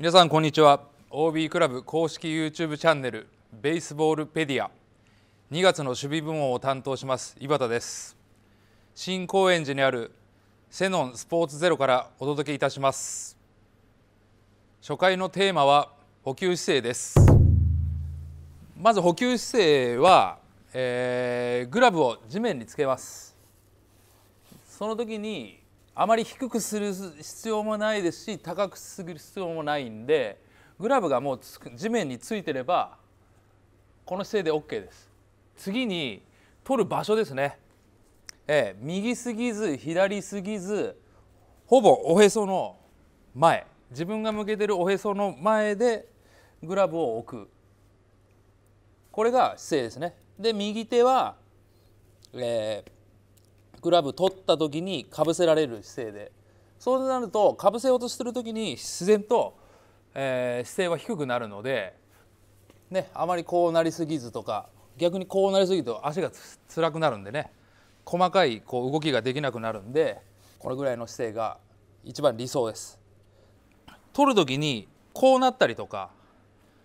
皆さんこんにちは OB クラブ公式 YouTube チャンネルベースボールペディア2月の守備部門を担当します井端です新高円寺にあるセノンスポーツゼロからお届けいたします初回のテーマは補給姿勢ですまず補給姿勢は、えー、グラブを地面につけますその時にあまり低くする必要もないですし高くする必要もないんでグラブがもう地面についてればこの姿勢で OK です次に取る場所ですね、えー、右すぎず左すぎずほぼおへその前自分が向けてるおへその前でグラブを置くこれが姿勢ですねで右手は、えーグラブ取った時にかぶせられる姿勢でそうなるとかぶせようとする時に自然と、えー、姿勢は低くなるので、ね、あまりこうなりすぎずとか逆にこうなりすぎると足がつらくなるんでね細かいこう動きができなくなるんでこれぐらいの姿勢が一番理想です。取る時にこうなったりとか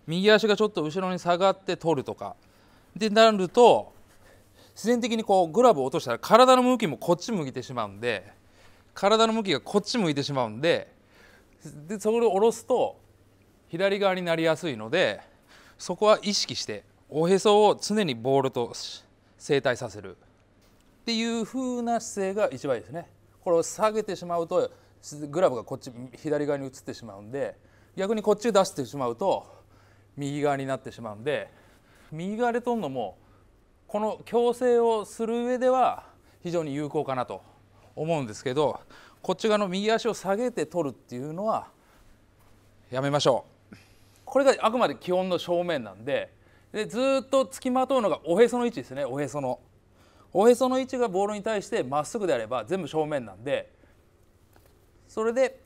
右足がちょっと後ろに下がって取るとかでなると自然的にこうグラブを落としたら体の向きもこっち向いてしまうんで体の向きがこっち向いてしまうんででそれを下ろすと左側になりやすいのでそこは意識しておへそを常にボールと整体させるっていう風な姿勢が一番いいですね。これを下げてしまうとグラブがこっち左側に移ってしまうんで逆にこっち出してしまうと右側になってしまうんで右側で取るのもこの矯正をする上では非常に有効かなと思うんですけどこっち側の右足を下げて取るっていうのはやめましょうこれがあくまで基本の正面なんででずっとつきまとうのがおへその位置ですねおへそのおへその位置がボールに対してまっすぐであれば全部正面なんでそれで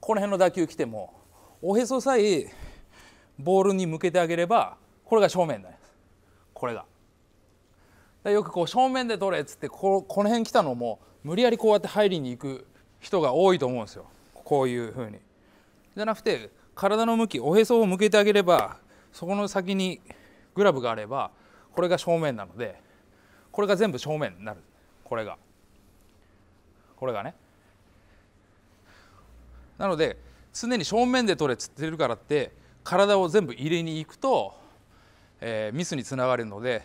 この辺の打球来てもおへそさえボールに向けてあげればこれが正面になりますこれが。よくこう正面で取れっつってここの辺来たのも無理やりこうやって入りに行く人が多いと思うんですよこういうふうに。じゃなくて体の向きおへそを向けてあげればそこの先にグラブがあればこれが正面なのでこれが全部正面になるこれがこれがねなので常に正面で取れっつってるからって体を全部入れに行くと、えー、ミスにつながるので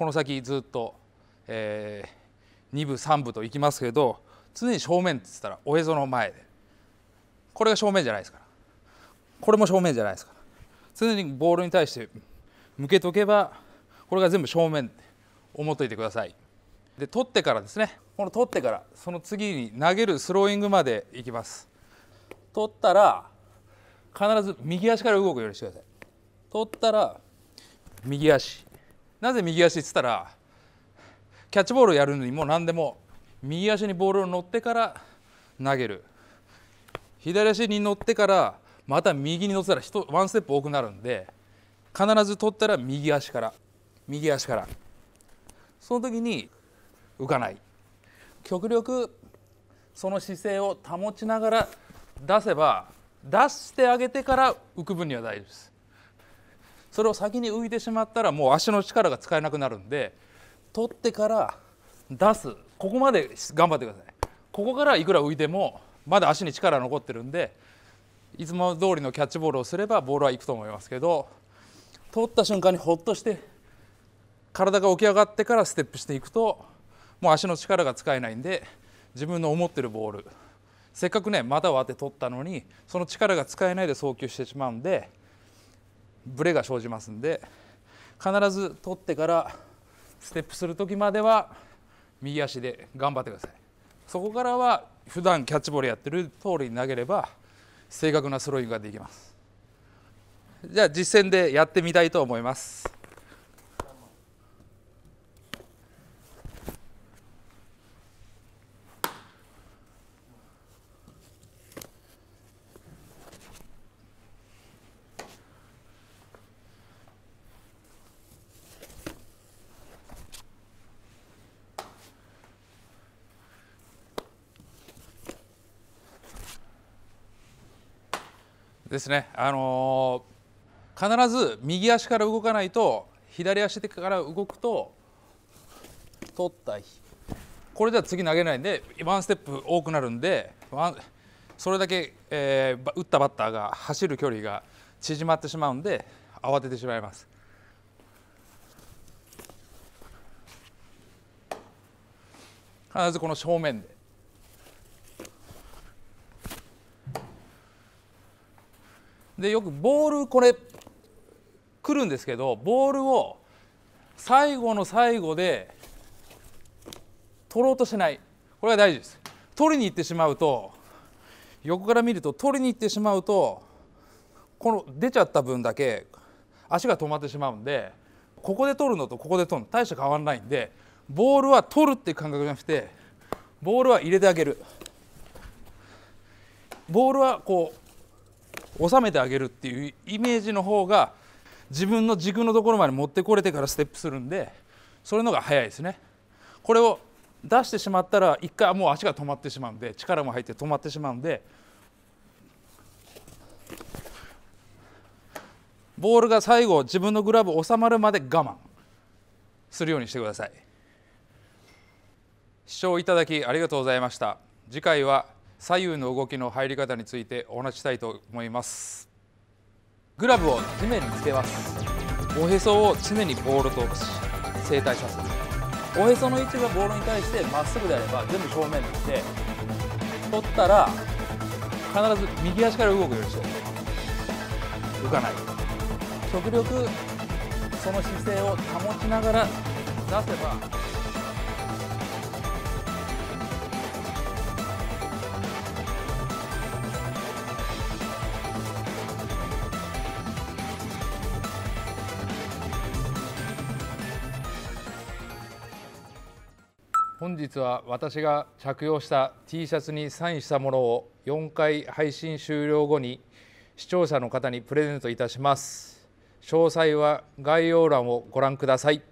この先ずっと、えー、2部3部といきますけど常に正面って言ったらおへその前でこれが正面じゃないですからこれも正面じゃないですから常にボールに対して向けとけばこれが全部正面って思っといてくださいで取ってからですねこの取ってからその次に投げるスローイングまでいきます取ったら必ず右足から動くようにしてください取ったら右足なぜ右足って言ったらキャッチボールやるのにも何でも右足にボールを乗ってから投げる左足に乗ってからまた右に乗せたらワンステップ多くなるんで必ず取ったら右足から右足からその時に浮かない極力その姿勢を保ちながら出せば出してあげてから浮く分には大丈夫ですそれを先に浮いてしまったらもう足の力が使えなくなるんで取ってから出すここまで頑張ってくださいここからいくら浮いてもまだ足に力残ってるんでいつも通りのキャッチボールをすればボールはいくと思いますけど取った瞬間にほっとして体が起き上がってからステップしていくともう足の力が使えないんで自分の思ってるボールせっかくね股を当て取ったのにその力が使えないで送球してしまうんでブレが生じますんで必ず取ってからステップする時までは右足で頑張ってくださいそこからは普段キャッチボールやってる通りに投げれば正確なスローイングができますじゃあ実践でやってみたいと思いますですね、あのー、必ず右足から動かないと左足から動くと取ったこれでは次投げないんでワンステップ多くなるんでそれだけ、えー、打ったバッターが走る距離が縮まってしまうんで慌ててしまいます。必ずこの正面ででよくボールこれ来るんですけどボールを最後の最後で取ろうとしないこれが大事です取りに行ってしまうと横から見ると取りに行ってしまうとこの出ちゃった分だけ足が止まってしまうんでここで取るのとここで取るの大して変わらないんでボールは取るっていう感覚じゃなくてボールは入れてあげるボールはこう収めてあげるっていうイメージの方が自分の軸のところまで持ってこれてからステップするんでそれのが早いですね。これを出してしまったら一回もう足が止まってしまうんで力も入って止まってしまうんでボールが最後自分のグラブ収まるまで我慢するようにしてください視聴いただきありがとうございました次回は左右の動きの入り方についてお話したいと思いますグラブを地面につけますおへそを常にボールとし整体させるおへその位置がボールに対してまっすぐであれば全部正面にして取ったら必ず右足から動くようにしよう浮かない極力その姿勢を保ちながら出せば本日は私が着用した T シャツにサインしたものを4回配信終了後に視聴者の方にプレゼントいたします詳細は概要欄をご覧ください